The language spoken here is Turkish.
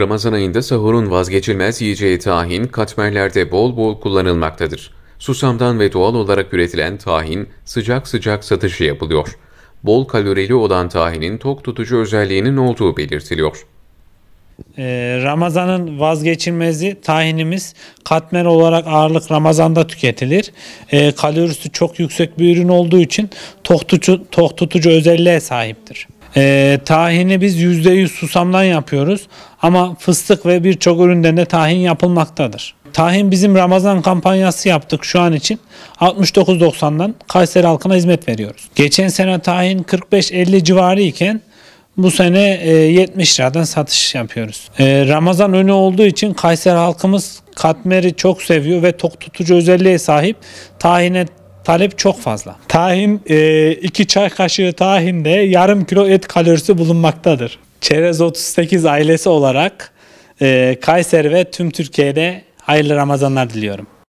Ramazan ayında sahurun vazgeçilmez yiyeceği tahin katmerlerde bol bol kullanılmaktadır. Susamdan ve doğal olarak üretilen tahin sıcak sıcak satışı yapılıyor. Bol kalorili olan tahinin tok tutucu özelliğinin olduğu belirtiliyor. Ee, Ramazan'ın vazgeçilmezi tahinimiz katmer olarak ağırlık Ramazan'da tüketilir. E, ee, kalorisi çok yüksek bir ürün olduğu için tok tutucu, tok tutucu özelliğe sahiptir. E, tahini biz yüzde yüz susamdan yapıyoruz ama fıstık ve birçok üründen de tahin yapılmaktadır. Tahin bizim Ramazan kampanyası yaptık şu an için. 69.90'dan Kayseri halkına hizmet veriyoruz. Geçen sene tahin 45-50 civarı iken bu sene 70 e, liradan satış yapıyoruz. E, Ramazan önü olduğu için Kayseri halkımız katmeri çok seviyor ve tok tutucu özelliğe sahip. Tahine talep çok fazla. Tahin e, iki çay kaşığı tahinde yarım kilo et kalorisi bulunmaktadır. Çerez 38 ailesi olarak e, Kayseri ve tüm Türkiye'de hayırlı Ramazanlar diliyorum.